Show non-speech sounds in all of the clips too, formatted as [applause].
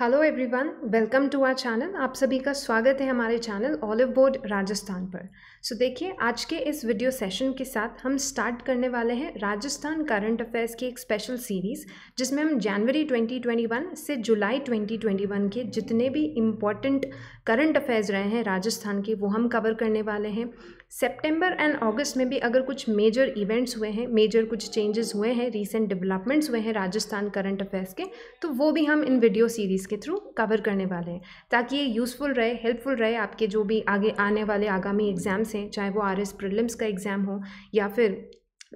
Hello everyone welcome to our channel आप सभी का स्वागत है हमारे चैनल ऑलिव बोर्ड राजस्थान पर सो so, देखिए आज के इस वीडियो सेशन के साथ हम स्टार्ट करने वाले हैं राजस्थान करंट अफेयर्स की एक स्पेशल सीरीज़ जिसमें हम जनवरी 2021 से जुलाई 2021 के जितने भी इम्पॉर्टेंट करंट अफेयर्स रहे हैं राजस्थान के वो हम कवर करने वाले हैं सेप्टेम्बर एंड अगस्त में भी अगर कुछ मेजर इवेंट्स हुए हैं मेजर कुछ चेंजेस हुए हैं रीसेंट डेवलपमेंट्स हुए हैं राजस्थान करंट अफेयर्स के तो वो भी हम इन वीडियो सीरीज़ के थ्रू कवर करने वाले हैं ताकि ये यूज़फुल रहे हेल्पफुल रहे आपके जो भी आगे आने वाले आगामी एग्ज़ाम्स हैं चाहे वो आर एस प्रिलिम्स का एग्ज़ाम हो या फिर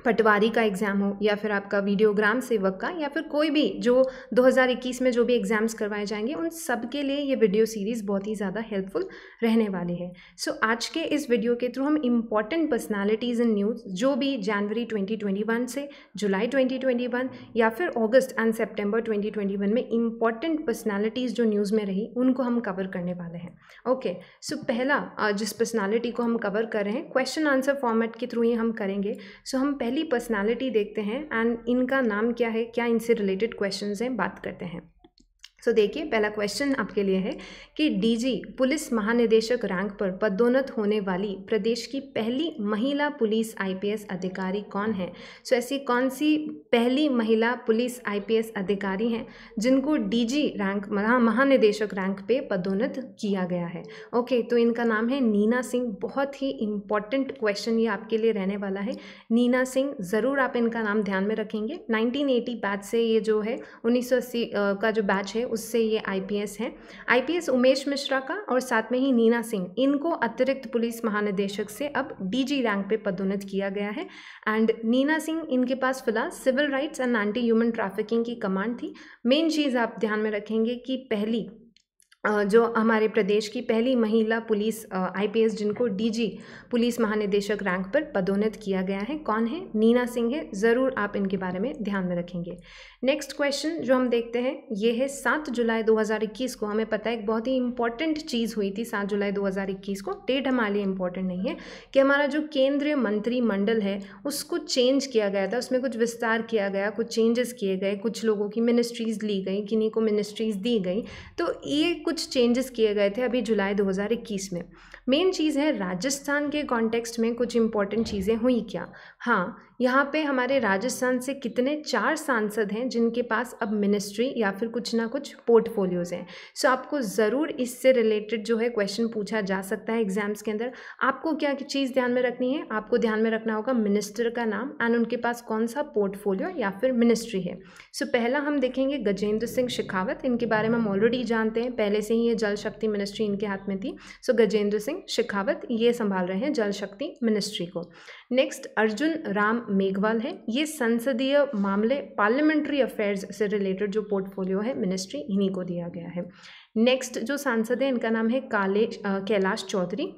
पटवारी का एग्ज़ाम हो या फिर आपका वीडियोग्राम सेवक का या फिर कोई भी जो 2021 में जो भी एग्ज़ाम्स करवाए जाएंगे उन सब के लिए ये वीडियो सीरीज़ बहुत ही ज़्यादा हेल्पफुल रहने वाली है सो so, आज के इस वीडियो के थ्रू हम इम्पॉर्टेंट पर्सनालिटीज़ इन न्यूज़ जो भी जनवरी 2021 से जुलाई 2021 या फिर ऑगस्ट एंड सेप्टेम्बर ट्वेंटी में इम्पॉर्टेंट पर्सनैलिटीज़ जो न्यूज़ में रही उनको हम कवर करने वाले हैं ओके okay, सो so पहला जिस पर्सनैलिटी को हम कवर कर रहे हैं क्वेश्चन आंसर फॉर्मेट के थ्रू ही हम करेंगे सो so, हम पहली पर्सनालिटी देखते हैं एंड इनका नाम क्या है क्या इनसे रिलेटेड क्वेश्चन हैं बात करते हैं सो देखिए पहला क्वेश्चन आपके लिए है कि डीजी पुलिस महानिदेशक रैंक पर पदोन्नत होने वाली प्रदेश की पहली महिला पुलिस आईपीएस अधिकारी कौन है सो so, ऐसी कौन सी पहली महिला पुलिस आईपीएस अधिकारी हैं जिनको डीजी रैंक महानिदेशक रैंक पे पदोन्नत किया गया है ओके okay, तो इनका नाम है नीना सिंह बहुत ही इंपॉर्टेंट क्वेश्चन ये आपके लिए रहने वाला है नीना सिंह ज़रूर आप इनका नाम ध्यान में रखेंगे नाइनटीन बैच से ये जो है उन्नीस का जो बैच है उससे ये आईपीएस हैं आईपीएस उमेश मिश्रा का और साथ में ही नीना सिंह इनको अतिरिक्त पुलिस महानिदेशक से अब डीजी रैंक पे पदोन्नत किया गया है एंड नीना सिंह इनके पास फिलहाल civil rights and anti human trafficking की कमांड थी मेन चीज़ आप ध्यान में रखेंगे कि पहली जो हमारे प्रदेश की पहली महिला पुलिस आईपीएस जिनको डीजी पुलिस महानिदेशक रैंक पर पदोन्नत किया गया है कौन है नीना सिंह है ज़रूर आप इनके बारे में ध्यान में रखेंगे नेक्स्ट क्वेश्चन जो हम देखते हैं ये है सात जुलाई 2021 को हमें पता है एक बहुत ही इंपॉर्टेंट चीज़ हुई थी सात जुलाई 2021 को डेट हमारे लिए इम्पॉर्टेंट नहीं है कि हमारा जो केंद्रीय मंत्रिमंडल है उसको चेंज किया गया था उसमें कुछ विस्तार किया गया कुछ चेंजेस किए गए कुछ लोगों की मिनिस्ट्रीज़ ली गई किन्हीं को मिनिस्ट्रीज़ दी गई तो ये कुछ कुछ चेंजेस किए गए थे अभी जुलाई 2021 में मेन चीज़ है राजस्थान के कॉन्टेक्स्ट में कुछ इंपॉर्टेंट चीज़ें हुई क्या हाँ यहाँ पे हमारे राजस्थान से कितने चार सांसद हैं जिनके पास अब मिनिस्ट्री या फिर कुछ ना कुछ पोर्टफोलियोज़ हैं सो so, आपको ज़रूर इससे रिलेटेड जो है क्वेश्चन पूछा जा सकता है एग्जाम्स के अंदर आपको क्या चीज़ ध्यान में रखनी है आपको ध्यान में रखना होगा मिनिस्टर का नाम एंड उनके पास कौन सा पोर्टफोलियो या फिर मिनिस्ट्री है सो so, पहला हम देखेंगे गजेंद्र सिंह शेखावत इनके बारे में हम ऑलरेडी जानते हैं पहले से ही ये जल शक्ति मिनिस्ट्री इनके हाथ में थी सो so, गजेंद्र सिंह शेखावत ये संभाल रहे हैं जल शक्ति मिनिस्ट्री को नेक्स्ट अर्जुन राम मेघवाल है ये संसदीय मामले पार्लियामेंट्री अफेयर्स से रिलेटेड जो पोर्टफोलियो है मिनिस्ट्री इन्हीं को दिया गया है नेक्स्ट जो सांसद है इनका नाम है काले कैलाश चौधरी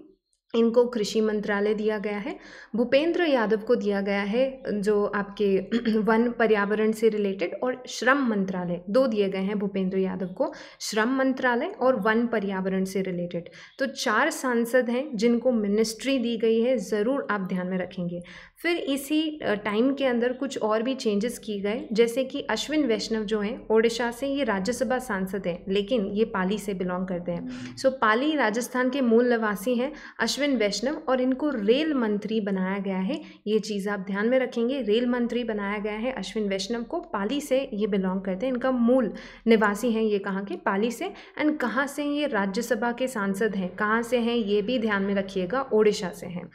इनको कृषि मंत्रालय दिया गया है भूपेंद्र यादव को दिया गया है जो आपके [clears throat] वन पर्यावरण से रिलेटेड और श्रम मंत्रालय दो दिए गए हैं भूपेंद्र यादव को श्रम मंत्रालय और वन पर्यावरण से रिलेटेड तो चार सांसद हैं जिनको मिनिस्ट्री दी गई है ज़रूर आप ध्यान में रखेंगे फिर इसी टाइम के अंदर कुछ और भी चेंजेस किए गए जैसे कि अश्विन वैष्णव जो हैं ओडिशा से ये राज्यसभा सांसद हैं लेकिन ये पाली से बिलोंग करते हैं सो हम्म। so, पाली राजस्थान के मूल निवासी हैं अश्विन वैष्णव और इनको रेल मंत्री बनाया गया है ये चीज़ आप ध्यान में रखेंगे रेल मंत्री बनाया गया है अश्विन वैष्णव को पाली से ये बिलोंग करते हैं इनका मूल निवासी हैं ये कहाँ के पाली से एंड कहाँ से ये राज्यसभा के सांसद हैं कहाँ से हैं ये भी ध्यान में रखिएगा ओडिशा से हैं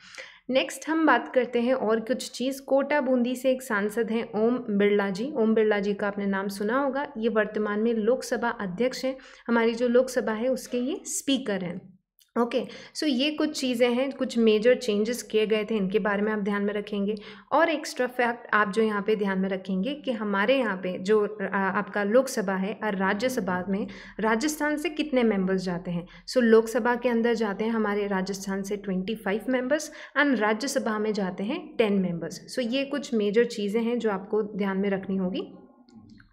नेक्स्ट हम बात करते हैं और कुछ चीज़ कोटा बूंदी से एक सांसद हैं ओम बिरला जी ओम बिरला जी का आपने नाम सुना होगा ये वर्तमान में लोकसभा अध्यक्ष हैं हमारी जो लोकसभा है उसके ये स्पीकर हैं ओके okay, सो so ये कुछ चीज़ें हैं कुछ मेजर चेंजेस किए गए थे इनके बारे में आप ध्यान में रखेंगे और एक्स्ट्रा फैक्ट आप जो यहाँ पे ध्यान में रखेंगे कि हमारे यहाँ पे जो आपका लोकसभा है और राज्यसभा में राजस्थान से कितने मेंबर्स जाते हैं सो so, लोकसभा के अंदर जाते हैं हमारे राजस्थान से twenty five members and Rajya Sabha जाते हैं टेन मेम्बर्स सो ये कुछ मेजर चीज़ें हैं जो आपको ध्यान में रखनी होगी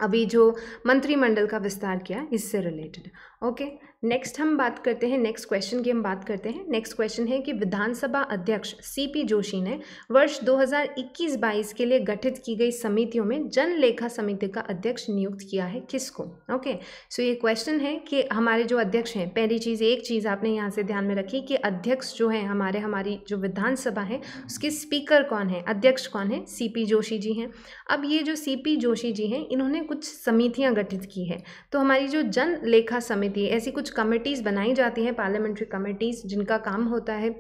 अभी जो मंत्रिमंडल का विस्तार किया इससे रिलेटेड ओके okay? नेक्स्ट हम बात करते हैं नेक्स्ट क्वेश्चन की हम बात करते हैं नेक्स्ट क्वेश्चन है कि विधानसभा अध्यक्ष सीपी जोशी ने वर्ष 2021-22 के लिए गठित की गई समितियों में जन लेखा समिति का अध्यक्ष नियुक्त किया है किसको ओके सो ये क्वेश्चन है कि हमारे जो अध्यक्ष हैं पहली चीज़ एक चीज़ आपने यहाँ से ध्यान में रखी कि अध्यक्ष जो हैं हमारे हमारी जो विधानसभा है उसके स्पीकर कौन है अध्यक्ष कौन है सी जोशी जी हैं अब ये जो सी जोशी जी हैं इन्होंने कुछ समितियाँ गठित की है तो हमारी जो जन लेखा समिति ऐसी कुछ कुछ कमेटीज़ बनाई जाती हैं पार्लियामेंट्री कमेटीज़ जिनका काम होता है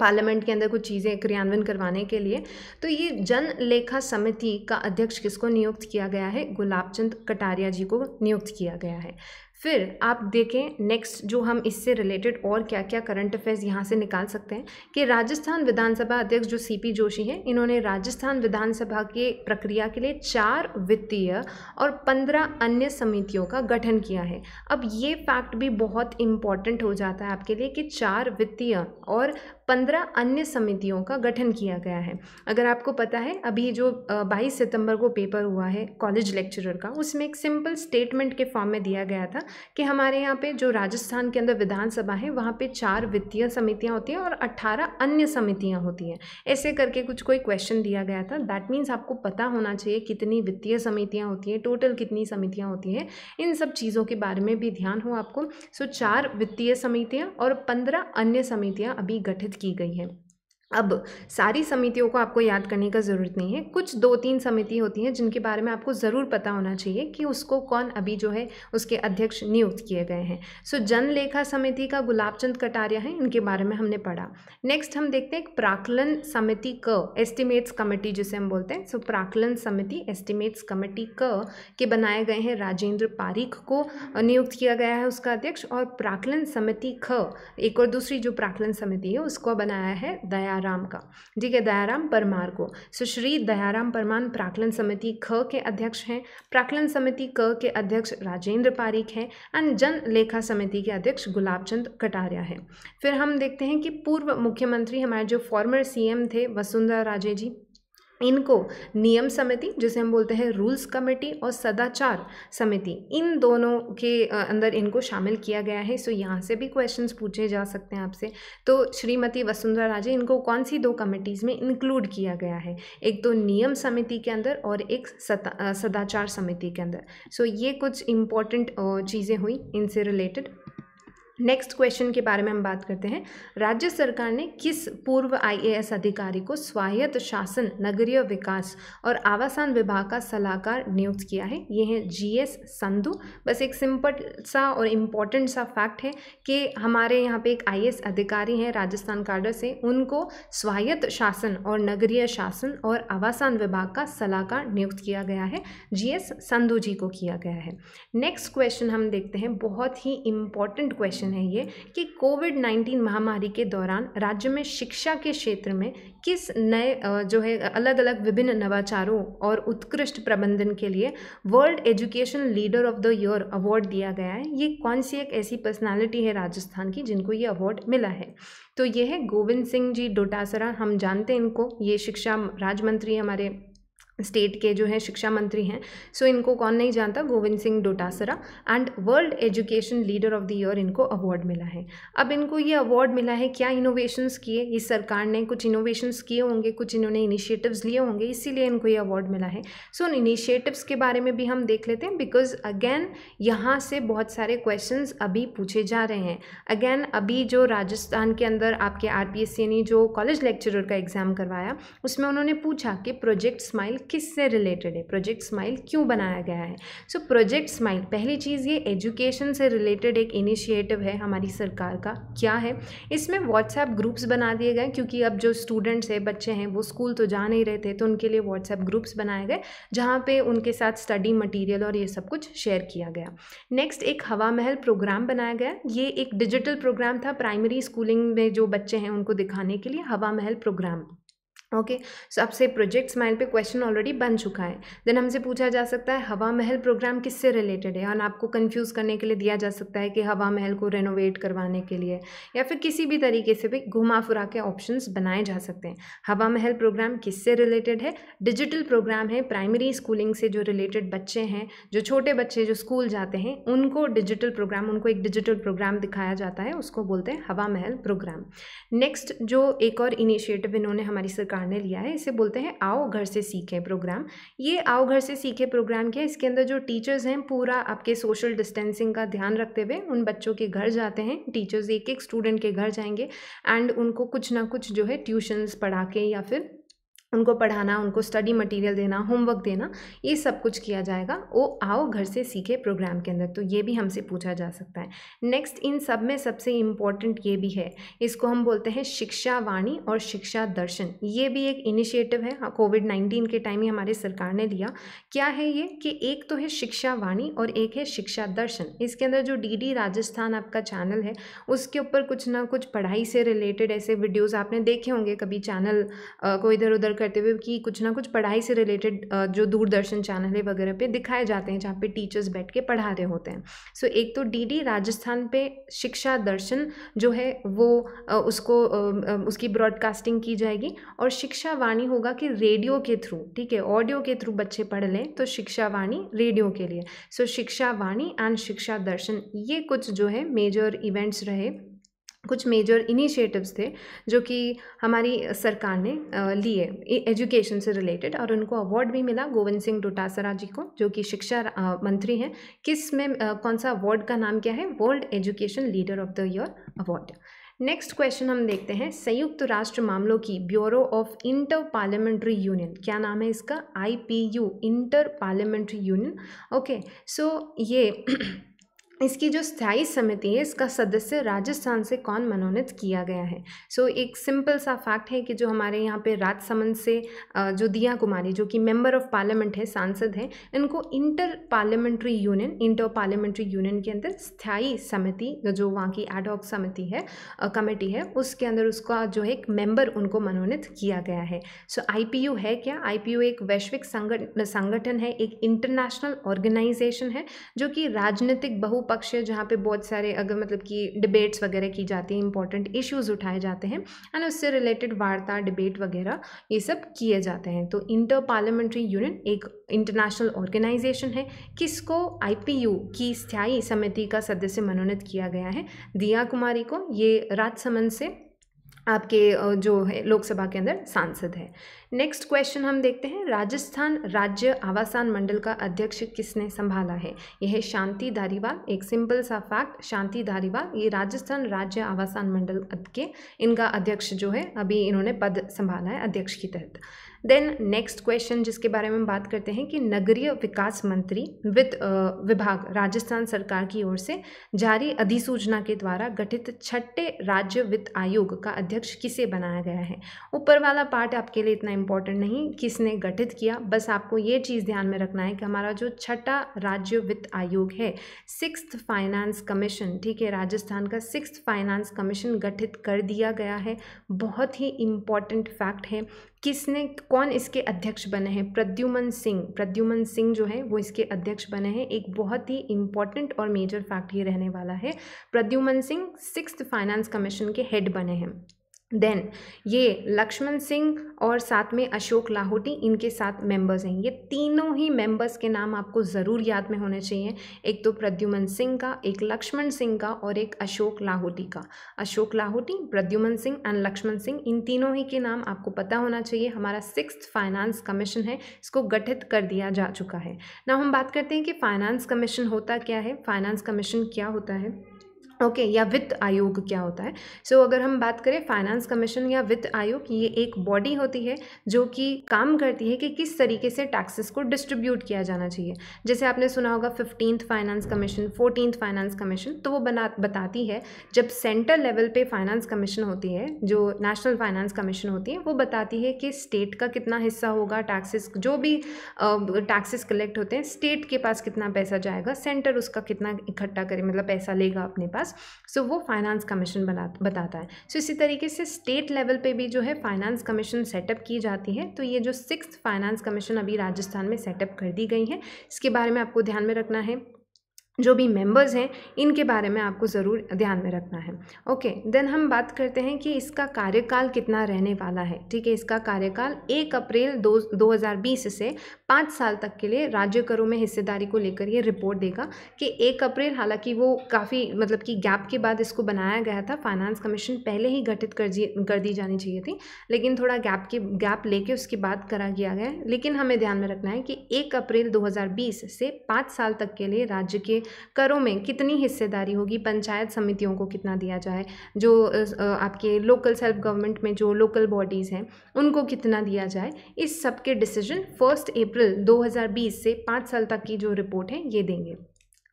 पार्लियामेंट के अंदर कुछ चीज़ें क्रियान्वयन करवाने के लिए तो ये जन लेखा समिति का अध्यक्ष किसको नियुक्त किया गया है गुलाबचंद कटारिया जी को नियुक्त किया गया है फिर आप देखें नेक्स्ट जो हम इससे रिलेटेड और क्या क्या करंट अफेयर्स यहाँ से निकाल सकते हैं कि राजस्थान विधानसभा अध्यक्ष जो सीपी जोशी हैं इन्होंने राजस्थान विधानसभा के प्रक्रिया के लिए चार वित्तीय और पंद्रह अन्य समितियों का गठन किया है अब ये फैक्ट भी बहुत इम्पॉर्टेंट हो जाता है आपके लिए कि चार वित्तीय और पंद्रह अन्य समितियों का गठन किया गया है अगर आपको पता है अभी जो बाईस सितंबर को पेपर हुआ है कॉलेज लेक्चरर का उसमें एक सिंपल स्टेटमेंट के फॉर्म में दिया गया था कि हमारे यहाँ पे जो राजस्थान के अंदर विधानसभा है वहाँ पे चार वित्तीय समितियाँ होती हैं और अट्ठारह अन्य समितियाँ होती हैं ऐसे करके कुछ कोई क्वेश्चन दिया गया था दैट मीन्स आपको पता होना चाहिए कितनी वित्तीय समितियाँ होती हैं टोटल कितनी समितियाँ होती हैं इन सब चीज़ों के बारे में भी ध्यान हो आपको सो चार वित्तीय समितियाँ और पंद्रह अन्य समितियाँ अभी गठित की गई हैं अब सारी समितियों को आपको याद करने का ज़रूरत नहीं है कुछ दो तीन समिति होती हैं जिनके बारे में आपको ज़रूर पता होना चाहिए कि उसको कौन अभी जो है उसके अध्यक्ष नियुक्त किए गए हैं सो जन लेखा समिति का गुलाब चंद कटारिया है इनके बारे में हमने पढ़ा नेक्स्ट हम देखते हैं प्राकलन समिति क एस्टिमेट्स कमेटी जिसे हम बोलते हैं सो प्राकलन समिति एस्टिमेट्स कमेटी क के बनाए गए हैं राजेंद्र पारीख को नियुक्त किया गया है उसका अध्यक्ष और प्राकलन समिति ख एक और दूसरी जो प्राकलन समिति है उसको बनाया है दया दयाराम का ठीक है दयाराम परमार को सो श्री दयाराम परमान प्राकलन समिति ख के अध्यक्ष हैं प्राकलन समिति क के अध्यक्ष राजेंद्र पारिक हैं एंड जन लेखा समिति के अध्यक्ष गुलाबचंद कटारिया हैं फिर हम देखते हैं कि पूर्व मुख्यमंत्री हमारे जो फॉर्मर सीएम थे वसुंधरा राजे जी इनको नियम समिति जिसे हम बोलते हैं रूल्स कमेटी और सदाचार समिति इन दोनों के अंदर इनको शामिल किया गया है सो यहाँ से भी क्वेश्चंस पूछे जा सकते हैं आपसे तो श्रीमती वसुंधरा राजे इनको कौन सी दो कमेटीज़ में इंक्लूड किया गया है एक तो नियम समिति के अंदर और एक सदा, सदाचार समिति के अंदर सो ये कुछ इम्पॉर्टेंट चीज़ें हुई इनसे रिलेटेड नेक्स्ट क्वेश्चन के बारे में हम बात करते हैं राज्य सरकार ने किस पूर्व आईएएस अधिकारी को स्वायत्त शासन नगरीय विकास और आवासन विभाग का सलाहकार नियुक्त किया है ये है जीएस संधू बस एक सिंपल सा और इम्पॉर्टेंट सा फैक्ट है कि हमारे यहाँ पे एक आईएएस अधिकारी हैं राजस्थान कार्डर से उनको स्वायत्त शासन और नगरीय शासन और आवासन विभाग का सलाहकार नियुक्त किया गया है जी संधू जी को किया गया है नेक्स्ट क्वेश्चन हम देखते हैं बहुत ही इम्पॉर्टेंट क्वेश्चन क्वेश्चन है ये कि कोविड नाइन्टीन महामारी के दौरान राज्य में शिक्षा के क्षेत्र में किस नए जो है अलग अलग विभिन्न नवाचारों और उत्कृष्ट प्रबंधन के लिए world education leader of the year award दिया गया है ये कौन सी एक ऐसी पर्सनालिटी है राजस्थान की जिनको ये अवार्ड मिला है तो ये है गोविंद सिंह जी डोटासरा हम जानते हैं इनको ये शिक्षा राज्य मंत्री हमारे स्टेट के जो है शिक्षा मंत्री हैं सो so, इनको कौन नहीं जानता Govind Singh Dotasra and world education leader of the year इनको अवार्ड मिला है अब इनको ये अवार्ड मिला है क्या इनोवेशंस किए इस सरकार ने कुछ इनोवेशंस किए होंगे कुछ इन्होंने इनिशिएटिव्स लिए होंगे इसीलिए इनको ये अवार्ड मिला है सो so, इनिशिएटिव्स के बारे में भी हम देख लेते हैं बिकॉज अगैन यहाँ से बहुत सारे क्वेश्चन अभी पूछे जा रहे हैं अगैन अभी जो राजस्थान के अंदर आपके आर ने जो कॉलेज लेक्चरर का एग्ज़ाम करवाया उसमें उन्होंने पूछा कि प्रोजेक्ट स्माइल किस से रिलेटेड है प्रोजेक्ट स्माइल क्यों बनाया गया है सो प्रोजेक्ट स्माइल पहली चीज़ ये एजुकेशन से रिलेटेड एक इनिशिएटिव है हमारी सरकार का क्या है इसमें व्हाट्सएप ग्रुप्स बना दिए गए क्योंकि अब जो स्टूडेंट्स हैं बच्चे हैं वो स्कूल तो जा नहीं रहे थे तो उनके लिए व्हाट्सएप ग्रुप्स बनाए गए जहाँ पर उनके साथ स्टडी मटीरियल और ये सब कुछ शेयर किया गया नेक्स्ट एक हवा महल प्रोग्राम बनाया गया ये एक डिजिटल प्रोग्राम था प्राइमरी स्कूलिंग में जो बच्चे हैं उनको दिखाने के लिए हवा महल प्रोग्राम ओके सो आपसे प्रोजेक्ट स्माइल पे क्वेश्चन ऑलरेडी बन चुका है देन हमसे पूछा जा सकता है हवा महल प्रोग्राम किससे रिलेटेड है और आपको कंफ्यूज करने के लिए दिया जा सकता है कि हवा महल को रेनोवेट करवाने के लिए या फिर किसी भी तरीके से भी घुमा फिरा के ऑप्शंस बनाए जा सकते हैं हवा महल प्रोग्राम किससे रिलेटेड है डिजिटल प्रोग्राम है प्राइमरी स्कूलिंग से जो रिलेटेड बच्चे हैं जो छोटे बच्चे जो स्कूल जाते हैं उनको डिजिटल प्रोग्राम उनको एक डिजिटल प्रोग्राम दिखाया जाता है उसको बोलते हैं हवा महल प्रोग्राम नेक्स्ट जो एक और इनिशिएटिव इन्होंने हमारी सरकार सरकार ने लिया है इसे बोलते हैं आओ घर से सीखें प्रोग्राम ये आओ घर से सीखें प्रोग्राम क्या है इसके अंदर जो टीचर्स हैं पूरा आपके सोशल डिस्टेंसिंग का ध्यान रखते हुए उन बच्चों के घर जाते हैं टीचर्स एक एक स्टूडेंट के घर जाएंगे एंड उनको कुछ ना कुछ जो है ट्यूशन्स पढ़ा के या फिर उनको पढ़ाना उनको स्टडी मटेरियल देना होमवर्क देना ये सब कुछ किया जाएगा वो आओ घर से सीखे प्रोग्राम के अंदर तो ये भी हमसे पूछा जा सकता है नेक्स्ट इन सब में सबसे इम्पॉर्टेंट ये भी है इसको हम बोलते हैं शिक्षा वाणी और शिक्षा दर्शन ये भी एक इनिशिएटिव है कोविड हाँ, नाइन्टीन के टाइम ही हमारे सरकार ने लिया क्या है ये कि एक तो है शिक्षा वाणी और एक है शिक्षा दर्शन इसके अंदर जो डी राजस्थान आपका चैनल है उसके ऊपर कुछ ना कुछ पढ़ाई से रिलेटेड ऐसे वीडियोज़ आपने देखे होंगे कभी चैनल को इधर उधर करते हुए कि कुछ ना कुछ पढ़ाई से रिलेटेड जो दूरदर्शन चैनल है वगैरह पे दिखाए जाते हैं जहाँ पे टीचर्स बैठ के पढ़ा रहे होते हैं सो so, एक तो डीडी राजस्थान पे शिक्षा दर्शन जो है वो उसको उसकी ब्रॉडकास्टिंग की जाएगी और शिक्षा वाणी होगा कि रेडियो के थ्रू ठीक है ऑडियो के थ्रू बच्चे पढ़ लें तो शिक्षा वाणी रेडियो के लिए सो so, शिक्षा वाणी एंड शिक्षा दर्शन ये कुछ जो है मेजर इवेंट्स रहे कुछ मेजर इनिशिएटिव्स थे जो कि हमारी सरकार ने लिए एजुकेशन से रिलेटेड और उनको अवार्ड भी मिला गोविंद सिंह डोटासरा जी को जो कि शिक्षा मंत्री हैं किस में कौन सा अवार्ड का नाम क्या है world education leader of the year award next question हम देखते हैं संयुक्त राष्ट्र मामलों की bureau of inter parliamentary union क्या नाम है इसका I inter parliamentary union okay so ये इसकी जो स्थायी समिति है इसका सदस्य राजस्थान से कौन मनोनीत किया गया है सो so, एक सिंपल सा फैक्ट है कि जो हमारे यहाँ पे राजसमंद से जो दिया कुमारी जो कि मेंबर ऑफ पार्लियामेंट है सांसद हैं इनको inter parliamentary union inter parliamentary union के अंदर स्थायी समिति जो वहाँ की एडॉक समिति है कमेटी है उसके अंदर उसका जो है एक मेम्बर उनको मनोनीत किया गया है सो so, आई है क्या आई एक वैश्विक संगठन है एक इंटरनेशनल ऑर्गेनाइजेशन है जो कि राजनीतिक बहु पक्ष है जहाँ पे बहुत सारे अगर मतलब कि डिबेट्स वगैरह की जाती हैं इंपॉर्टेंट इश्यूज उठाए जाते हैं एंड उससे रिलेटेड वार्ता डिबेट वगैरह ये सब किए जाते हैं तो इंटर पार्लियामेंट्री यूनियन एक इंटरनेशनल ऑर्गेनाइजेशन है किसको आई की स्थायी समिति का सदस्य मनोनीत किया गया है दिया कुमारी को ये राजसमंद से आपके जो है लोकसभा के अंदर सांसद है नेक्स्ट क्वेश्चन हम देखते हैं राजस्थान राज्य आवासन मंडल का अध्यक्ष किसने संभाला है यह है शांति धारीवाल एक सिंपल सा फैक्ट शांति धारीवाल ये राजस्थान राज्य आवासन मंडल के इनका अध्यक्ष जो है अभी इन्होंने पद संभाला है अध्यक्ष की तहत देन नेक्स्ट क्वेश्चन जिसके बारे में हम बात करते हैं कि नगरीय विकास मंत्री वित्त विभाग राजस्थान सरकार की ओर से जारी अधिसूचना के द्वारा गठित छठे राज्य वित्त आयोग का अध्यक्ष किसे बनाया गया है ऊपर वाला पार्ट आपके लिए इतना इम्पोर्टेंट नहीं किसने गठित किया बस आपको ये चीज़ ध्यान में रखना है कि हमारा जो छठा राज्य वित्त आयोग है सिक्स फाइनेंस कमीशन ठीक है राजस्थान का सिक्स फाइनेंस कमीशन गठित कर दिया गया है बहुत ही इम्पॉर्टेंट फैक्ट है किसने कौन इसके अध्यक्ष बने हैं प्रद्युमन सिंह प्रद्युमन सिंह जो है वो इसके अध्यक्ष बने हैं एक बहुत ही इम्पॉर्टेंट और मेजर फैक्ट ये रहने वाला है Pradyumna Singh six finance commission के हेड बने हैं देन ये लक्ष्मण सिंह और साथ में अशोक लाहोटी इनके साथ मेंबर्स हैं ये तीनों ही मेंबर्स के नाम आपको ज़रूर याद में होने चाहिए एक तो प्रद्युमन सिंह का एक लक्ष्मण सिंह का और एक अशोक लाहोटी का अशोक लाहोटी प्रद्युमन सिंह एंड लक्ष्मण सिंह इन तीनों ही के नाम आपको पता होना चाहिए हमारा सिक्स फाइनेंस कमीशन है इसको गठित कर दिया जा चुका है ना हम बात करते हैं कि फाइनेंस कमीशन होता क्या है फाइनेंस कमीशन क्या होता है ओके okay, या वित्त आयोग क्या होता है सो so, अगर हम बात करें फाइनेंस कमीशन या वित्त आयोग ये एक बॉडी होती है जो कि काम करती है कि किस तरीके से टैक्सेस को डिस्ट्रीब्यूट किया जाना चाहिए जैसे आपने सुना होगा fifteenth finance commission fourteen finance commission तो वो बना बताती है जब सेंट्रल लेवल पे फाइनेंस कमीशन होती है जो नेशनल फाइनेंस कमीशन होती है वो बताती है कि स्टेट का कितना हिस्सा होगा टैक्सेस जो भी टैक्सेस कलेक्ट होते हैं स्टेट के पास कितना पैसा जाएगा सेंटर उसका कितना इकट्ठा करे मतलब पैसा लेगा अपने पास पास सो वो फाइनेंस कमीशन बना बताता है सो इसी तरीके से स्टेट लेवल पे भी जो है फाइनेंस कमीशन सेटअप की जाती है तो ये जो सिक्स फाइनेंस कमीशन अभी राजस्थान में सेटअप कर दी गई है इसके बारे में आपको ध्यान में रखना है जो भी मेंबर्स हैं इनके बारे में आपको ज़रूर ध्यान में रखना है ओके देन हम बात करते हैं कि इसका कार्यकाल कितना रहने वाला है ठीक है इसका कार्यकाल एक अप्रैल दो दो हज़ार बीस से पाँच साल तक के लिए राज्य करों में हिस्सेदारी को लेकर ये रिपोर्ट देगा कि एक अप्रैल हालांकि वो काफ़ी मतलब कि गैप के बाद इसको बनाया गया था फाइनेंस कमीशन पहले ही गठित कर जी कर दी जानी चाहिए थी लेकिन थोड़ा गैप के गैप लेके उसके बाद करा गया है लेकिन हमें ध्यान में रखना है कि एक अप्रैल दो से पाँच साल तक के लिए राज्य के करों में कितनी हिस्सेदारी होगी पंचायत समितियों को कितना दिया जाए जो आपके लोकल सेल्फ गवर्नमेंट में जो लोकल बॉडीज़ हैं उनको कितना दिया जाए इस सब के डिसीजन फर्स्ट अप्रैल 2020 से पाँच साल तक की जो रिपोर्ट है ये देंगे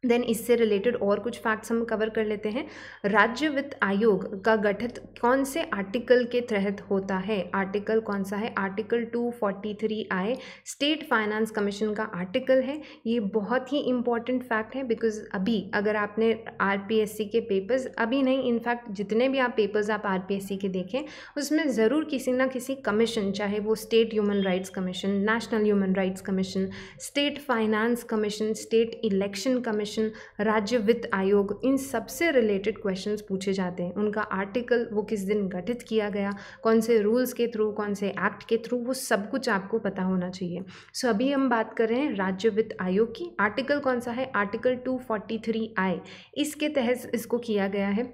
देन इससे रिलेटेड और कुछ फैक्ट्स हम कवर कर लेते हैं राज्य वित्त आयोग का गठित कौन से आर्टिकल के तहत होता है आर्टिकल कौन सा है article 243 I state finance commission का आर्टिकल है ये बहुत ही इंपॉर्टेंट फैक्ट है बिकॉज अभी अगर आपने सी के पेपर्स अभी नहीं इनफैक्ट जितने भी आप पेपर्स आप सी के देखें उसमें ज़रूर किसी ना किसी कमीशन चाहे वो state human rights commission national human rights commission state finance commission state election commission commission राज्य वित्त आयोग इन सबसे से रिलेटेड क्वेश्चंस पूछे जाते हैं उनका आर्टिकल वो किस दिन गठित किया गया कौन से रूल्स के थ्रू कौन से एक्ट के थ्रू वो सब कुछ आपको पता होना चाहिए सो so, अभी हम बात कर रहे हैं राज्य वित्त आयोग की आर्टिकल कौन सा है article two forty three I इसके तहत इसको किया गया है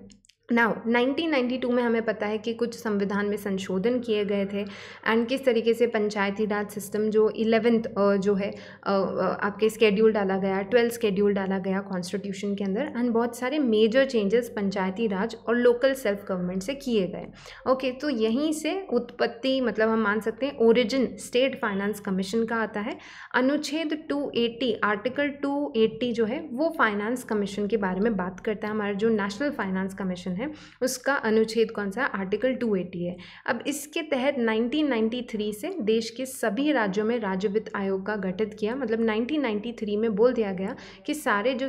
नाउ 1992 में हमें पता है कि कुछ संविधान में संशोधन किए गए थे एंड किस तरीके से पंचायती राज सिस्टम जो इलेवेंथ जो है आपके स्केड्यूल डाला गया ट्वेल्थ स्केड्यूल डाला गया कॉन्स्टिट्यूशन के अंदर एंड बहुत सारे मेजर चेंजेस पंचायती राज और लोकल सेल्फ गवर्नमेंट से किए गए ओके okay, तो यहीं से उत्पत्ति मतलब हम मान सकते हैं ओरिजिन स्टेट फाइनेंस कमीशन का आता है अनुच्छेद टू आर्टिकल टू जो है वो फाइनेंस कमीशन के बारे में बात करता है हमारा जो नेशनल फाइनेंस कमीशन है है उसका अनुच्छेद कौन सा आर्टिकल 280 है अब इसके तहत 1993 से देश के सभी राज्यों में राज्य वित्त आयोग का गठित किया मतलब 1993 में बोल दिया गया कि सारे जो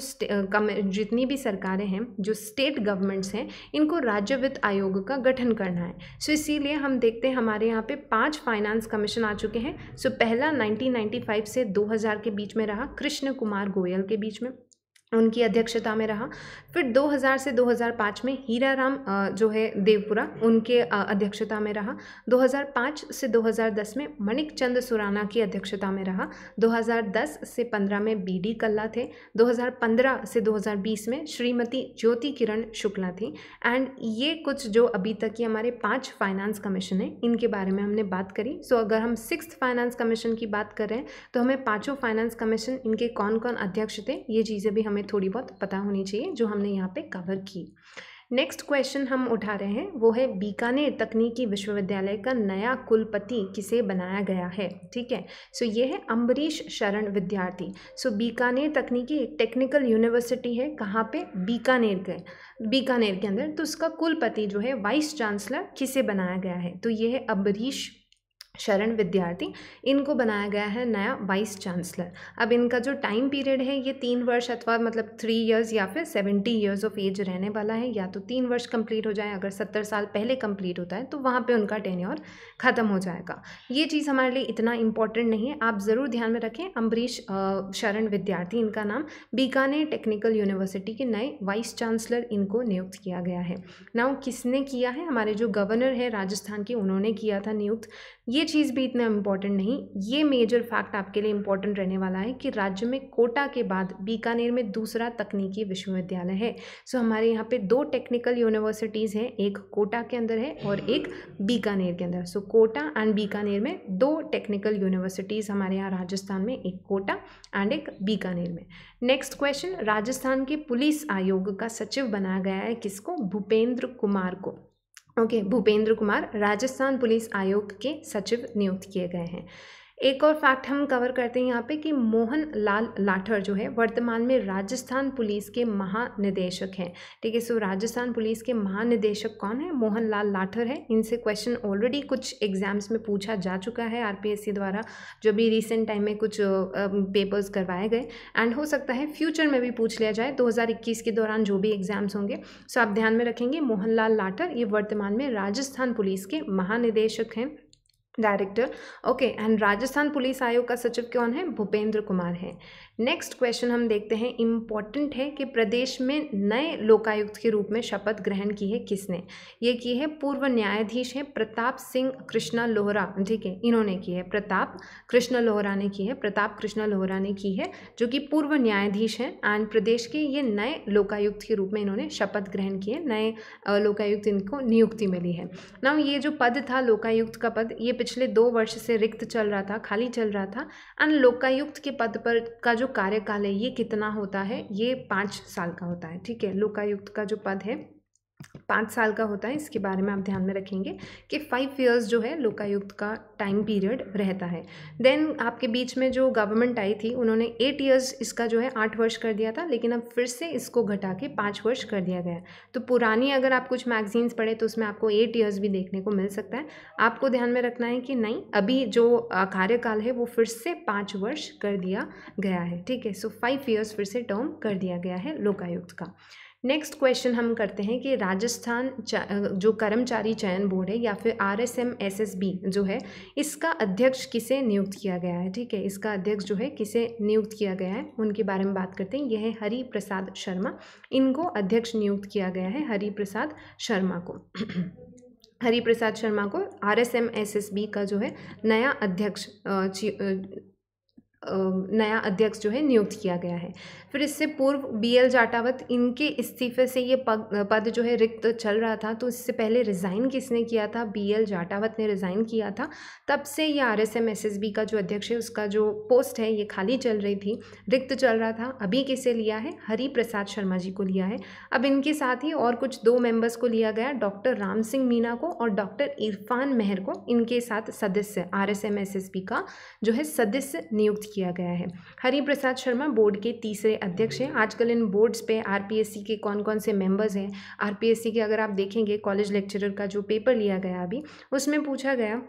जितनी भी सरकारें हैं जो स्टेट गवर्नमेंट्स हैं इनको राज्य वित्त आयोग का गठन करना है सो so इसीलिए हम देखते हैं हमारे यहाँ पे पांच फाइनेंस कमीशन आ चुके हैं सो so पहला नाइनटीन से दो के बीच में रहा कृष्ण कुमार गोयल के बीच में उनकी अध्यक्षता में रहा फिर 2000 से 2005 में हीरा राम जो है देवपुरा उनके अध्यक्षता में रहा 2005 से 2010 में मणिक चंद सुराना की अध्यक्षता में रहा 2010 से 15 में बी डी कल्ला थे 2015 से 2020 में श्रीमती ज्योति किरण शुक्ला थी एंड ये कुछ जो अभी तक की हमारे पाँच फाइनेंस कमीशन हैं इनके बारे में हमने बात करी सो अगर हम सिक्स फाइनेंस कमीशन की बात कर रहे हैं तो हमें पाँचों फाइनेंस कमीशन इनके कौन कौन अध्यक्ष थे ये चीज़ें भी हमें हमें थोड़ी बहुत पता होनी चाहिए जो हमने यहाँ पे कवर की नेक्स्ट क्वेश्चन हम उठा रहे हैं वो है बीकानेर तकनीकी विश्वविद्यालय का नया कुलपति किसे बनाया गया है ठीक है सो ये है अम्बरीश शरण विद्यार्थी सो बीकानेर तकनीकी टेक्निकल यूनिवर्सिटी है कहाँ पे बीकानेर के बीकानेर के अंदर तो उसका कुलपति जो है वाइस चांसलर किसे बनाया गया है तो ये है अम्बरीश शरण विद्यार्थी इनको बनाया गया है नया वाइस चांसलर अब इनका जो टाइम पीरियड है ये तीन वर्ष अथवा मतलब थ्री इयर्स या फिर सेवेंटी इयर्स ऑफ एज रहने वाला है या तो तीन वर्ष कंप्लीट हो जाए अगर सत्तर साल पहले कंप्लीट होता है तो वहाँ पे उनका टेन्योर ख़त्म हो जाएगा ये चीज़ हमारे लिए इतना इंपॉर्टेंट नहीं है आप ज़रूर ध्यान में रखें अम्बरीश शरण विद्यार्थी इनका नाम बीकानेर टेक्निकल यूनिवर्सिटी के नए वाइस चांसलर इनको नियुक्त किया गया है नाउ किसने किया है हमारे जो गवर्नर है राजस्थान के उन्होंने किया था नियुक्त ये चीज़ भी इतना इम्पॉर्टेंट नहीं ये मेजर फैक्ट आपके लिए इम्पॉर्टेंट रहने वाला है कि राज्य में कोटा के बाद बीकानेर में दूसरा तकनीकी विश्वविद्यालय है सो हमारे यहाँ पे दो टेक्निकल यूनिवर्सिटीज़ हैं एक कोटा के अंदर है और एक बीकानेर के अंदर सो कोटा एंड बीकानेर में दो टेक्निकल यूनिवर्सिटीज़ हमारे यहाँ राजस्थान में एक कोटा एंड एक बीकानेर में नेक्स्ट क्वेश्चन राजस्थान के पुलिस आयोग का सचिव बनाया गया है किसको भूपेंद्र कुमार को ओके भूपेंद्र कुमार राजस्थान पुलिस आयोग के सचिव नियुक्त किए गए हैं एक और फैक्ट हम कवर करते हैं यहाँ पे कि मोहन लाल लाठर जो है वर्तमान में राजस्थान पुलिस के महानिदेशक हैं ठीक है सो राजस्थान पुलिस के महानिदेशक कौन है मोहन लाल लाठर है इनसे क्वेश्चन ऑलरेडी कुछ एग्जाम्स में पूछा जा चुका है आरपीएससी द्वारा जो भी रिसेंट टाइम में कुछ पेपर्स करवाए गए एंड हो सकता है फ्यूचर में भी पूछ लिया जाए दो के दौरान जो भी एग्जाम्स होंगे सो आप ध्यान में रखेंगे मोहन लाल लाठर ये वर्तमान में राजस्थान पुलिस के महानिदेशक हैं director okay and Rajasthan police आयोग का सचिव कौन है भूपेंद्र कुमार है नेक्स्ट क्वेश्चन हम देखते हैं इम्पॉर्टेंट है कि प्रदेश में नए लोकायुक्त के रूप में शपथ ग्रहण की है किसने ये की है पूर्व न्यायाधीश है प्रताप सिंह कृष्णा लोहरा ठीक है इन्होंने की है प्रताप कृष्णा लोहरा ने की है प्रताप कृष्णा लोहरा ने की है जो कि पूर्व न्यायाधीश हैं आंध्र प्रदेश के ये नए लोकायुक्त के रूप में इन्होंने शपथ ग्रहण की है नए लोकायुक्त इनको नियुक्ति मिली है ना ये जो पद था लोकायुक्त का पद ये पिछले दो वर्ष से रिक्त चल रहा था खाली चल रहा था एंड लोकायुक्त के पद पर का जो कार्यकाल है ये कितना होता है ये पाँच साल का होता है ठीक है लोकायुक्त का जो पद है पाँच साल का होता है इसके बारे में आप ध्यान में रखेंगे कि फाइव ईयर्स जो है लोकायुक्त का टाइम पीरियड रहता है देन आपके बीच में जो गवर्नमेंट आई थी उन्होंने एट ईयर्स इसका जो है आठ वर्ष कर दिया था लेकिन अब फिर से इसको घटा के पाँच वर्ष कर दिया गया तो पुरानी अगर आप कुछ मैगजीन्स पढ़े तो उसमें आपको एट ईयर्स भी देखने को मिल सकता है आपको ध्यान में रखना है कि नहीं अभी जो कार्यकाल है वो फिर से पाँच वर्ष कर दिया गया है ठीक है सो फाइव ईयर्स फिर से टर्म कर दिया गया है लोकायुक्त का नेक्स्ट क्वेश्चन हम करते हैं कि राजस्थान जो कर्मचारी चयन बोर्ड है या फिर R S M S S B जो है इसका अध्यक्ष किसे नियुक्त किया गया है ठीक है इसका अध्यक्ष जो है किसे नियुक्त किया गया है उनके बारे में बात करते हैं यह है हरी प्रसाद शर्मा इनको अध्यक्ष नियुक्त किया गया है हरी प्रसाद शर्मा को [clears throat] हरिप्रसाद शर्मा को R S M S S B का जो है नया अध्यक्ष नया अध्यक्ष जो है नियुक्त किया गया है फिर इससे पूर्व बी एल जाटावत इनके इस्तीफे से ये पद पद जो है रिक्त चल रहा था तो इससे पहले रिज़ाइन किसने किया था बी एल जाटावत ने रिज़ाइन किया था तब से ये R S M S S B का जो अध्यक्ष है उसका जो पोस्ट है ये खाली चल रही थी रिक्त चल रहा था अभी किसे लिया है हरी प्रसाद शर्मा जी को लिया है अब इनके साथ ही और कुछ दो मेंबर्स को लिया गया डॉक्टर राम सिंह मीना को और डॉक्टर इरफान मेहर को इनके साथ सदस्य R S M S S B का जो है सदस्य नियुक्त किया गया है हरि प्रसाद शर्मा बोर्ड के तीसरे अध्यक्ष हैं आजकल इन बोर्ड्स पे आरपीएससी के कौन कौन से मेंबर्स हैं आरपीएससी के अगर आप देखेंगे कॉलेज लेक्चरर का जो पेपर लिया गया अभी उसमें पूछा गया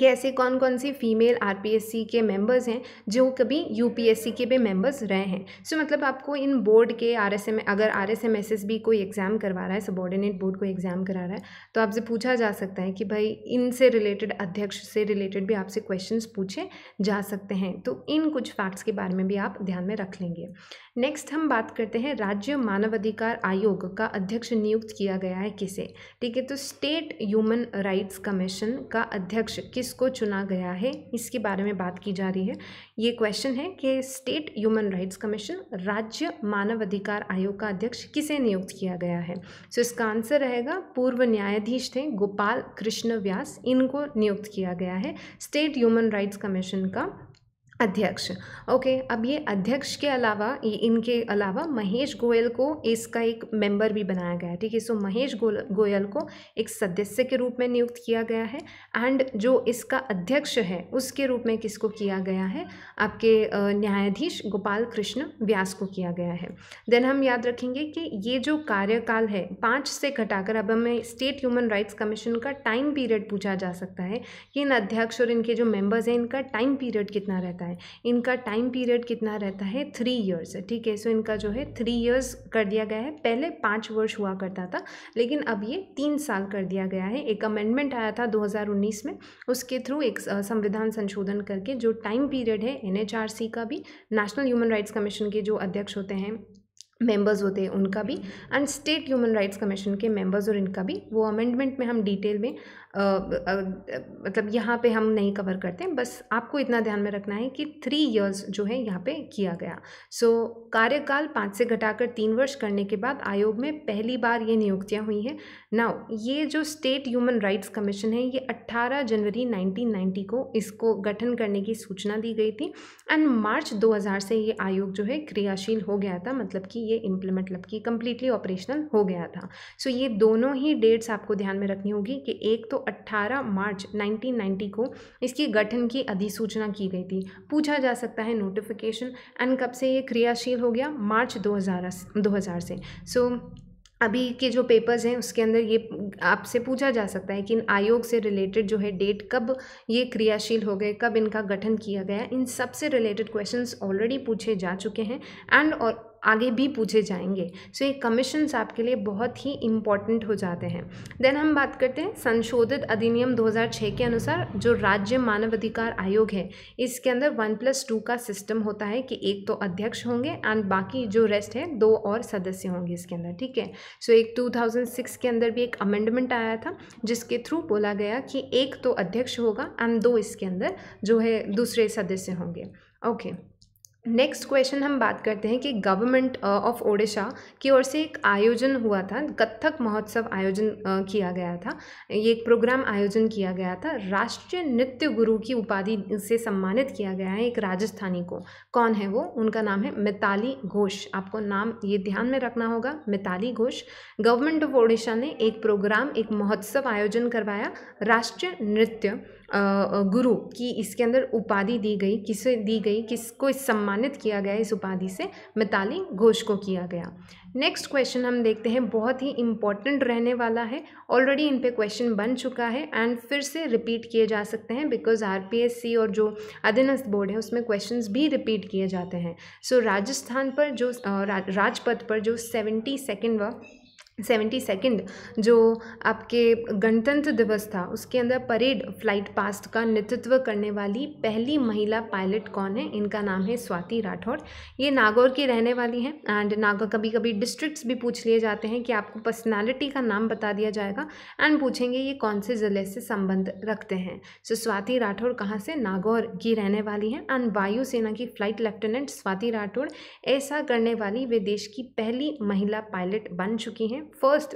कि ऐसे कौन कौन से फीमेल आरपीएससी के मेंबर्स हैं जो कभी यूपीएससी के भी मेंबर्स रहे हैं सो so, मतलब आपको इन बोर्ड के आर एस एम अगर R S M S S B कोई एग्ज़ाम करवा रहा है सबॉर्डिनेट बोर्ड को एग्ज़ाम करा रहा है तो आपसे पूछा जा सकता है कि भाई इनसे रिलेटेड अध्यक्ष से रिलेटेड भी आपसे क्वेश्चन पूछे जा सकते हैं तो इन कुछ फैक्ट्स के बारे में भी आप ध्यान में रख लेंगे नेक्स्ट हम बात करते हैं राज्य मानवाधिकार आयोग का अध्यक्ष नियुक्त किया गया है किसे ठीक है तो स्टेट ह्यूमन राइट्स कमीशन का अध्यक्ष किस को चुना गया है इसके बारे में बात की जा रही है ये क्वेश्चन है कि स्टेट ह्यूमन राइट्स कमीशन राज्य मानव अधिकार आयोग का अध्यक्ष किसे नियुक्त किया गया है सो so, इसका आंसर रहेगा पूर्व न्यायाधीश थे गोपाल कृष्ण व्यास इनको नियुक्त किया गया है स्टेट ह्यूमन राइट्स कमीशन का अध्यक्ष ओके अब ये अध्यक्ष के अलावा इनके अलावा महेश गोयल को इसका एक मेंबर भी बनाया गया है ठीक है सो महेश गोल गोयल को एक सदस्य के रूप में नियुक्त किया गया है एंड जो इसका अध्यक्ष है उसके रूप में किसको किया गया है आपके न्यायाधीश गोपाल कृष्ण व्यास को किया गया है देन हम याद रखेंगे कि ये जो कार्यकाल है पाँच से घटाकर अब हमें स्टेट ह्यूमन राइट्स कमीशन का टाइम पीरियड पूछा जा सकता है कि इन अध्यक्ष और इनके जो मेम्बर्स हैं इनका टाइम पीरियड कितना रहता है है इनका टाइम पीरियड कितना रहता है थ्री ईयर्स ठीक है सो इनका जो है थ्री ईयर्स कर दिया गया है पहले पाँच वर्ष हुआ करता था लेकिन अब ये तीन साल कर दिया गया है एक अमेंडमेंट आया था 2019 में उसके थ्रू एक संविधान संशोधन करके जो टाइम पीरियड है एनएचआरसी का भी नेशनल ह्यूमन राइट्स कमीशन के जो अध्यक्ष होते हैं मेंबर्स होते हैं उनका भी and state human rights commission के मेंबर्स और इनका भी वो अमेंडमेंट में हम डिटेल में मतलब यहाँ पे हम नहीं कवर करते बस आपको इतना ध्यान में रखना है कि थ्री इयर्स जो है यहाँ पे किया गया सो so, कार्यकाल पाँच से घटाकर तीन वर्ष करने के बाद आयोग में पहली बार ये नियुक्तियाँ हुई हैं नाउ ये जो स्टेट ह्यूमन राइट्स कमीशन है ये 18 जनवरी 1990 को इसको गठन करने की सूचना दी गई थी एंड मार्च 2000 से ये आयोग जो है क्रियाशील हो गया था मतलब कि ये इम्प्लीमेंट मतलब कि कम्प्लीटली ऑपरेशनल हो गया था सो so, ये दोनों ही डेट्स आपको ध्यान में रखनी होगी कि एक तो 18 मार्च 1990 को इसके गठन की अधिसूचना की गई थी पूछा जा सकता है नोटिफिकेशन एंड कब से ये क्रियाशील हो गया मार्च 2000 2000 से सो so, अभी के जो पेपर्स हैं उसके अंदर ये आपसे पूछा जा सकता है कि इन आयोग से रिलेटेड जो है डेट कब ये क्रियाशील हो गए कब इनका गठन किया गया इन सब से रिलेटेड क्वेश्चंस ऑलरेडी पूछे जा चुके हैं एंड और आगे भी पूछे जाएंगे सो so, ये कमीशन्स आपके लिए बहुत ही इम्पॉर्टेंट हो जाते हैं देन हम बात करते हैं संशोधित अधिनियम 2006 के अनुसार जो राज्य मानवाधिकार आयोग है इसके अंदर वन प्लस टू का सिस्टम होता है कि एक तो अध्यक्ष होंगे एंड बाकी जो रेस्ट है दो और सदस्य होंगे इसके अंदर ठीक है सो so, एक टू के अंदर भी एक अमेंडमेंट आया था जिसके थ्रू बोला गया कि एक तो अध्यक्ष होगा एंड दो इसके अंदर जो है दूसरे सदस्य होंगे ओके okay. नेक्स्ट क्वेश्चन हम बात करते हैं कि गवर्नमेंट ऑफ ओडिशा की ओर से एक आयोजन हुआ था कत्थक महोत्सव आयोजन uh, किया गया था ये एक प्रोग्राम आयोजन किया गया था राष्ट्रीय नृत्य गुरु की उपाधि से सम्मानित किया गया है एक राजस्थानी को कौन है वो उनका नाम है मिताली घोष आपको नाम ये ध्यान में रखना होगा मिताली घोष गवर्नमेंट ऑफ ओडिशा ने एक प्रोग्राम एक महोत्सव आयोजन करवाया राष्ट्रीय नृत्य गुरु की इसके अंदर उपाधि दी गई किसे दी गई किसको सम्मानित किया गया इस उपाधि से मिताली घोष को किया गया नेक्स्ट क्वेश्चन हम देखते हैं बहुत ही इम्पॉर्टेंट रहने वाला है ऑलरेडी इन पे क्वेश्चन बन चुका है एंड फिर से रिपीट किए जा सकते हैं बिकॉज आरपीएससी और जो अधीनस्थ बोर्ड है उसमें क्वेश्चन भी रिपीट किए जाते हैं सो so, राजस्थान पर जो राजपथ पर जो सेवेंटी सेकेंड व सेवेंटी सेकेंड जो आपके गणतंत्र दिवस था उसके अंदर परेड फ्लाइट पास्ट का नेतृत्व करने वाली पहली महिला पायलट कौन है इनका नाम है स्वाति राठौर ये नागौर की रहने वाली हैं एंड नागौर कभी कभी डिस्ट्रिक्ट्स भी पूछ लिए जाते हैं कि आपको पर्सनालिटी का नाम बता दिया जाएगा एंड पूछेंगे ये कौन से ज़िले से संबंध रखते हैं सो स्वाति राठौर कहाँ से नागौर की रहने वाली हैं एंड वायुसेना की फ़्लाइट लेफ्टिनेंट स्वाति राठौड़ ऐसा करने वाली वे देश की पहली महिला पायलट बन चुकी हैं फर्स्ट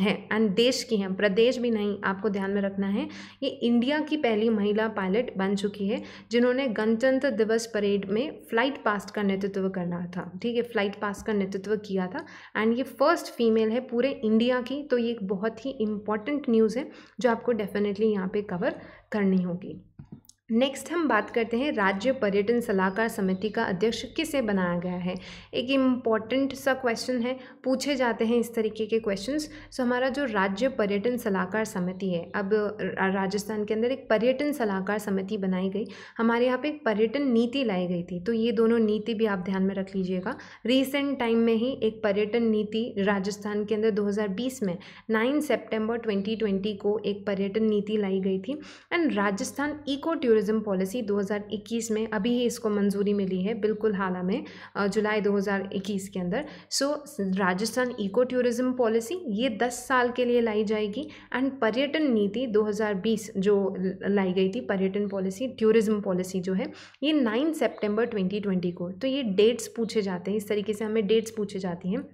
है एंड देश की हैं प्रदेश भी नहीं आपको ध्यान में रखना है ये इंडिया की पहली महिला पायलट बन चुकी है जिन्होंने गणतंत्र दिवस परेड में फ़्लाइट पास्ट का नेतृत्व करना था ठीक है फ़्लाइट पास्ट का नेतृत्व किया था एंड ये फर्स्ट फीमेल है पूरे इंडिया की तो ये एक बहुत ही इंपॉर्टेंट न्यूज़ है जो आपको डेफिनेटली यहाँ पर कवर करनी होगी नेक्स्ट हम बात करते हैं राज्य पर्यटन सलाहकार समिति का अध्यक्ष किसे बनाया गया है एक इम्पॉर्टेंट सा क्वेश्चन है पूछे जाते हैं इस तरीके के क्वेश्चंस सो हमारा जो राज्य पर्यटन सलाहकार समिति है अब राजस्थान के अंदर एक पर्यटन सलाहकार समिति बनाई गई हमारे यहाँ पे एक पर्यटन नीति लाई गई थी तो ये दोनों नीति भी आप ध्यान में रख लीजिएगा रिसेंट टाइम में ही एक पर्यटन नीति राजस्थान के अंदर दो में नाइन सेप्टेम्बर ट्वेंटी को एक पर्यटन नीति लाई गई थी and Rajasthan eco tourism policy 2021 में अभी ही इसको मंजूरी मिली है बिल्कुल हाल में जुलाई 2021 के अंदर so Rajasthan eco tourism policy ये 10 साल के लिए लाई जाएगी एंड पर्यटन नीति 2020 जो लाई गई थी पर्यटन पॉलिसी टूरिज़्म पॉलिसी जो है ये 9 सितंबर 2020 को तो ये डेट्स पूछे जाते हैं इस तरीके से हमें डेट्स पूछे जाती हैं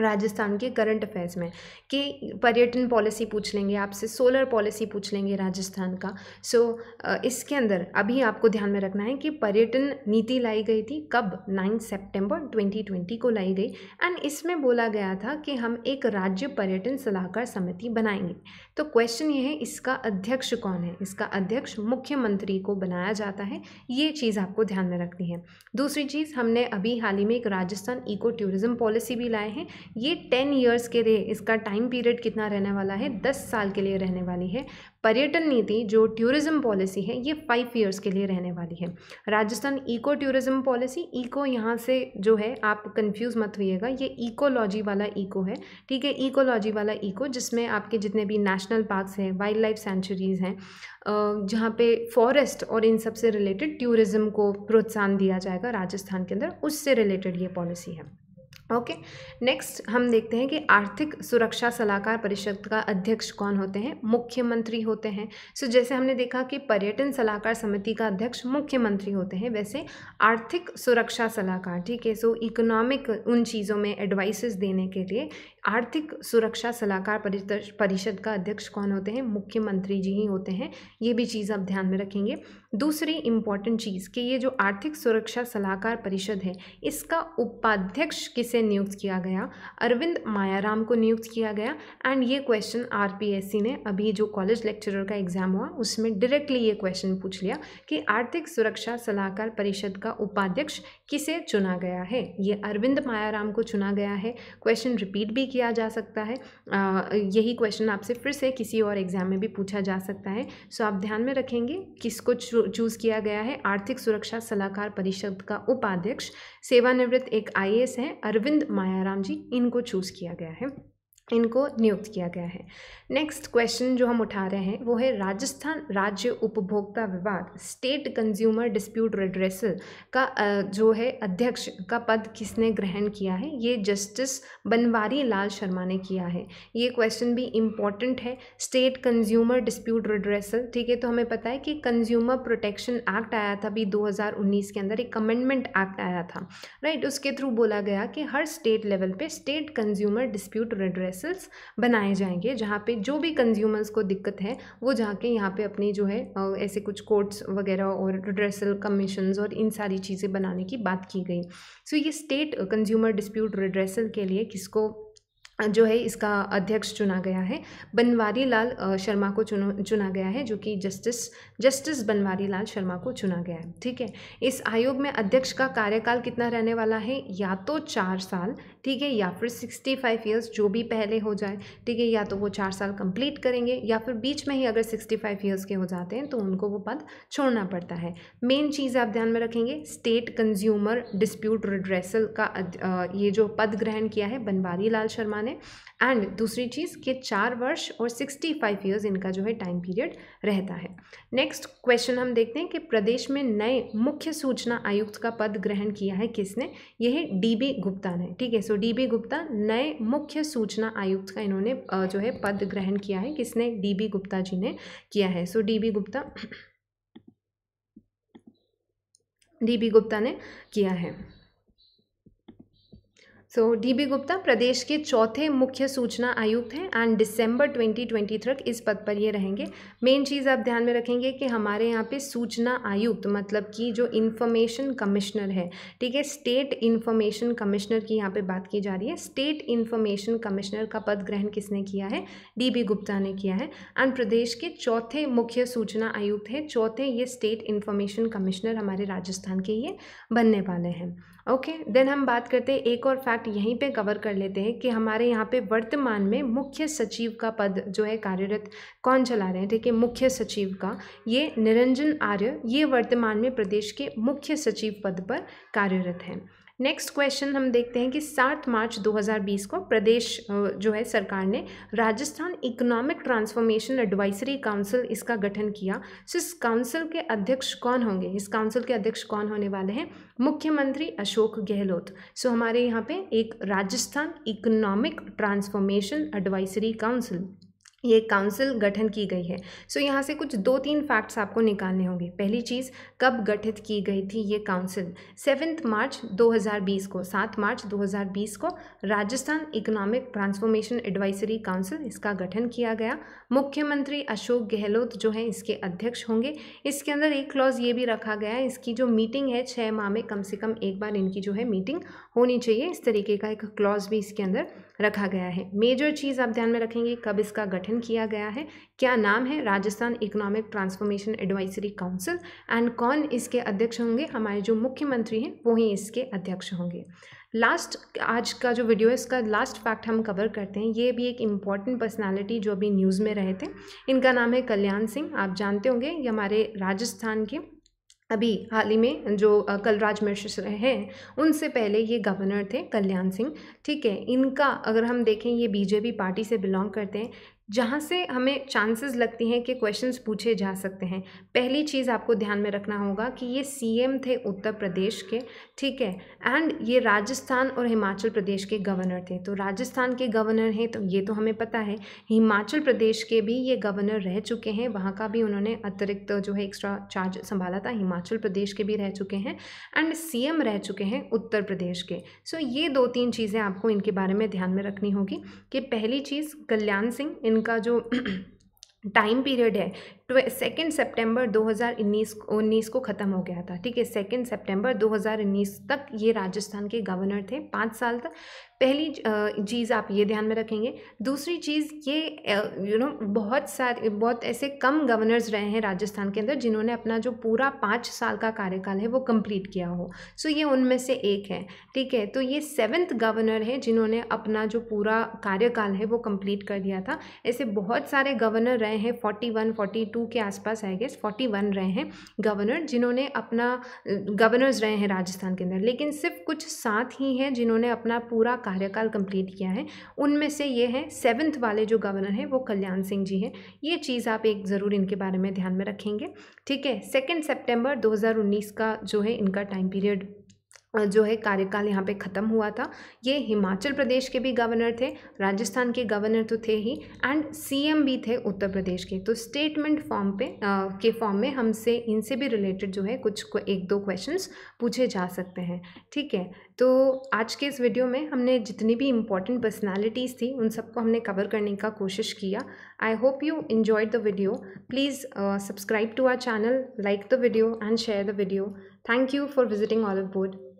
राजस्थान के करंट अफेयर्स में कि पर्यटन पॉलिसी पूछ लेंगे आपसे सोलर पॉलिसी पूछ लेंगे राजस्थान का सो so, इसके अंदर अभी आपको ध्यान में रखना है कि पर्यटन नीति लाई गई थी कब नाइन सितंबर 2020 को लाई गई एंड इसमें बोला गया था कि हम एक राज्य पर्यटन सलाहकार समिति बनाएंगे तो क्वेश्चन ये है इसका अध्यक्ष कौन है इसका अध्यक्ष मुख्यमंत्री को बनाया जाता है ये चीज़ आपको ध्यान में रखनी है दूसरी चीज़ हमने अभी हाल ही में एक राजस्थान इको टूरिज़्म पॉलिसी भी लाए हैं ये टेन ईयर्स के लिए इसका टाइम पीरियड कितना रहने वाला है दस साल के लिए रहने वाली है पर्यटन नीति जो टूरिज़्म पॉलिसी है ये फाइव ईयर्स के लिए रहने वाली है Rajasthan eco tourism policy eco यहाँ से जो है आप कंफ्यूज मत होइएगा ये इकोलॉजी वाला इको है ठीक है इकोलॉजी वाला इको जिसमें आपके जितने भी नेशनल पार्क्स हैं वाइल्ड लाइफ सेंचुरीज़ हैं जहाँ पे फॉरेस्ट और इन सब से रिलेटेड टूरिज़्म को प्रोत्साहन दिया जाएगा राजस्थान के अंदर उससे रिलेटेड ये पॉलिसी है ओके नेक्स्ट हम देखते हैं कि आर्थिक सुरक्षा सलाहकार परिषद का अध्यक्ष कौन होते हैं मुख्यमंत्री होते हैं सो so, जैसे हमने देखा कि पर्यटन सलाहकार समिति का अध्यक्ष मुख्यमंत्री होते हैं वैसे आर्थिक सुरक्षा सलाहकार ठीक है सो इकोनॉमिक उन चीज़ों में एडवाइसेस देने के लिए आर्थिक सुरक्षा सलाहकार परिषद का अध्यक्ष कौन होते हैं मुख्यमंत्री जी ही होते हैं ये भी चीज़ आप ध्यान में रखेंगे दूसरी इंपॉर्टेंट चीज़ कि ये जो आर्थिक सुरक्षा सलाहकार परिषद है इसका उपाध्यक्ष किसे से नियुक्त किया गया अरविंद मायाराम को नियुक्त किया गया एंड ये क्वेश्चन आरपीएससी ने अभी जो कॉलेज लेक्चरर का एग्ज़ाम हुआ उसमें डायरेक्टली ये क्वेश्चन पूछ लिया कि आर्थिक सुरक्षा सलाहकार परिषद का उपाध्यक्ष किसे चुना गया है ये अरविंद मायाराम को चुना गया है क्वेश्चन रिपीट भी किया जा सकता है आ, यही क्वेश्चन आपसे फिर से किसी और एग्ज़ाम में भी पूछा जा सकता है सो आप ध्यान में रखेंगे किसको चूज़ किया गया है आर्थिक सुरक्षा सलाहकार परिषद का उपाध्यक्ष सेवानिवृत्त एक आई है अरविंद अरविंद मायाराम जी इनको चूज़ किया गया है इनको नियुक्त किया गया है नेक्स्ट क्वेश्चन जो हम उठा रहे हैं वो है राजस्थान राज्य उपभोक्ता विवाद स्टेट कंज्यूमर डिस्प्यूट रेड्रेसल का जो है अध्यक्ष का पद किसने ग्रहण किया है ये जस्टिस बनवारी लाल शर्मा ने किया है ये क्वेश्चन भी इम्पॉर्टेंट है स्टेट कंज्यूमर डिस्प्यूट रेड्रेसल ठीक है तो हमें पता है कि कंज्यूमर प्रोटेक्शन एक्ट आया था अभी दो के अंदर एक अमेंडमेंट एक्ट आया था राइट उसके थ्रू बोला गया कि हर स्टेट लेवल पर state consumer dispute redressals बनाए जाएंगे जहाँ पे जो भी कंज्यूमर्स को दिक्कत है वो जाके यहाँ पे अपनी जो है ऐसे कुछ कोर्ट्स वगैरह और रिड्रेसल कमीशन और इन सारी चीज़ें बनाने की बात की गई सो ये स्टेट कंज्यूमर डिस्प्यूट रिड्रेसल के लिए किसको जो है इसका अध्यक्ष चुना गया है बनवारी लाल शर्मा को चुना चुना गया है जो कि जस्टिस जस्टिस बनवारी लाल शर्मा को चुना गया है ठीक है इस आयोग में अध्यक्ष का कार्यकाल कितना रहने वाला है या तो चार साल ठीक है या फिर सिक्सटी फाइव ईयर्स जो भी पहले हो जाए ठीक है या तो वो चार साल कंप्लीट करेंगे या फिर बीच में ही अगर सिक्सटी फाइव ईयर्स के हो जाते हैं तो उनको वो पद छोड़ना पड़ता है मेन चीज़ आप ध्यान में रखेंगे स्टेट कंज्यूमर डिस्प्यूट रिड्रेसल का ये जो पद ग्रहण किया है बनवारी लाल शर्मा ने एंड दूसरी चीज़ कि चार वर्ष और सिक्सटी फाइव ईयर्स इनका जो है टाइम पीरियड रहता है नेक्स्ट क्वेश्चन हम देखते हैं कि प्रदेश में नए मुख्य सूचना आयुक्त का पद ग्रहण किया है किसने यह डी बी गुप्ता ने ठीक है so so D B Gupta नए मुख्य सूचना आयुक्त का इन्होंने जो है पद ग्रहण किया है किसने डी बी गुप्ता जी ने किया है so D B Gupta D B Gupta ने किया है सो डी बी गुप्ता प्रदेश के चौथे मुख्य सूचना आयुक्त हैं एंड दिसंबर ट्वेंटी तक इस पद पर ये रहेंगे मेन चीज़ आप ध्यान में रखेंगे कि हमारे यहाँ पे सूचना आयुक्त मतलब कि जो इन्फॉर्मेशन कमिश्नर है ठीक है स्टेट इन्फॉर्मेशन कमिश्नर की यहाँ पे बात की जा रही है स्टेट इन्फॉर्मेशन कमिश्नर का पद ग्रहण किसने किया है डी बी गुप्ता ने किया है एंड प्रदेश के चौथे मुख्य सूचना आयुक्त हैं चौथे ये स्टेट इन्फॉर्मेशन कमिश्नर हमारे राजस्थान के ये बनने वाले हैं ओके देन हम बात करते हैं एक और फैक्ट यहीं पे कवर कर लेते हैं कि हमारे यहाँ पे वर्तमान में मुख्य सचिव का पद जो है कार्यरत कौन चला रहे हैं ठीक है मुख्य सचिव का ये निरंजन आर्य ये वर्तमान में प्रदेश के मुख्य सचिव पद पर कार्यरत हैं नेक्स्ट क्वेश्चन हम देखते हैं कि सात मार्च 2020 को प्रदेश जो है सरकार ने Rajasthan economic transformation advisory council इसका गठन किया सो इस काउंसिल के अध्यक्ष कौन होंगे इस काउंसिल के अध्यक्ष कौन होने वाले हैं मुख्यमंत्री अशोक गहलोत सो हमारे यहाँ पे एक Rajasthan economic transformation advisory council ये काउंसिल गठन की गई है सो so, यहाँ से कुछ दो तीन फैक्ट्स आपको निकालने होंगे पहली चीज़ कब गठित की गई थी ये काउंसिल सेवन्थ मार्च 2020 को सात मार्च 2020 को Rajasthan economic transformation advisory council इसका गठन किया गया मुख्यमंत्री अशोक गहलोत जो है इसके अध्यक्ष होंगे इसके अंदर एक क्लॉज ये भी रखा गया है इसकी जो मीटिंग है छः माह में कम से कम एक बार इनकी जो है मीटिंग होनी चाहिए इस तरीके का एक क्लॉज भी इसके अंदर रखा गया है मेजर चीज़ आप ध्यान में रखेंगे कब इसका गठन किया गया है क्या नाम है Rajasthan economic transformation advisory council and कौन इसके अध्यक्ष होंगे हमारे जो मुख्यमंत्री हैं वो ही इसके अध्यक्ष होंगे लास्ट आज का जो वीडियो है इसका लास्ट फैक्ट हम कवर करते हैं ये भी एक इम्पॉर्टेंट पर्सनालिटी जो अभी न्यूज़ में रहे थे इनका नाम है कल्याण सिंह आप जानते होंगे ये हमारे राजस्थान के अभी हाल ही में जो कलराज मिश्र हैं उनसे पहले ये गवर्नर थे कल्याण सिंह ठीक है इनका अगर हम देखें ये बीजेपी पार्टी से बिलोंग करते हैं जहाँ से हमें चांसेस लगती हैं कि क्वेश्चंस पूछे जा सकते हैं पहली चीज़ आपको ध्यान में रखना होगा कि ये सीएम थे उत्तर प्रदेश के ठीक है एंड ये राजस्थान और हिमाचल प्रदेश के गवर्नर थे तो राजस्थान के गवर्नर हैं तो ये तो हमें पता है हिमाचल प्रदेश के भी ये गवर्नर रह चुके हैं वहाँ का भी उन्होंने अतिरिक्त जो है एक्स्ट्रा चार्ज संभाला था हिमाचल प्रदेश के भी रह चुके हैं एंड सी रह चुके हैं उत्तर प्रदेश के सो so, ये दो तीन चीज़ें आपको इनके बारे में ध्यान में रखनी होगी कि पहली चीज़ कल्याण सिंह इनका जो टाइम [clears throat] पीरियड है सेकेंड सेप्टेम्बर दो उन्नीस को ख़त्म हो गया था ठीक है सेकेंड सेप्टेम्बर 2019 तक ये राजस्थान के गवर्नर थे पाँच साल तक पहली चीज़ आप ये ध्यान में रखेंगे दूसरी चीज़ ये यू नो बहुत सारे बहुत ऐसे कम गवर्नर्स रहे हैं राजस्थान के अंदर जिन्होंने अपना जो पूरा पाँच साल का कार्यकाल है वो कंप्लीट किया हो सो ये उनमें से एक है ठीक है तो ये सेवन्थ गवर्नर है जिन्होंने अपना जो पूरा कार्यकाल है वो कंप्लीट कर दिया था ऐसे बहुत सारे गवर्नर रहे हैं forty one forty two two के आसपास आई गेस फोर्टी वन रहे हैं गवर्नर जिन्होंने अपना गवर्नर्स रहे हैं राजस्थान के अंदर लेकिन सिर्फ कुछ सात ही हैं जिन्होंने अपना पूरा कार्यकाल कंप्लीट किया है उनमें से ये हैं सेवन्थ वाले जो गवर्नर हैं वो कल्याण सिंह जी हैं ये चीज़ आप एक ज़रूर इनके बारे में ध्यान में रखेंगे ठीक है सेकेंड सेप्टेम्बर दो का जो है इनका टाइम पीरियड जो है कार्यकाल यहाँ पे ख़त्म हुआ था ये हिमाचल प्रदेश के भी गवर्नर थे राजस्थान के गवर्नर तो थे ही एंड सीएम भी थे उत्तर प्रदेश के तो स्टेटमेंट फॉर्म पे आ, के फॉर्म में हमसे इनसे भी रिलेटेड जो है कुछ को एक दो क्वेश्चंस पूछे जा सकते हैं ठीक है तो आज के इस वीडियो में हमने जितनी भी इम्पॉर्टेंट पर्सनैलिटीज़ थी उन सबको हमने कवर करने का कोशिश किया I hope you enjoyed the video please subscribe to our channel like the video and share the video thank you for visiting all of board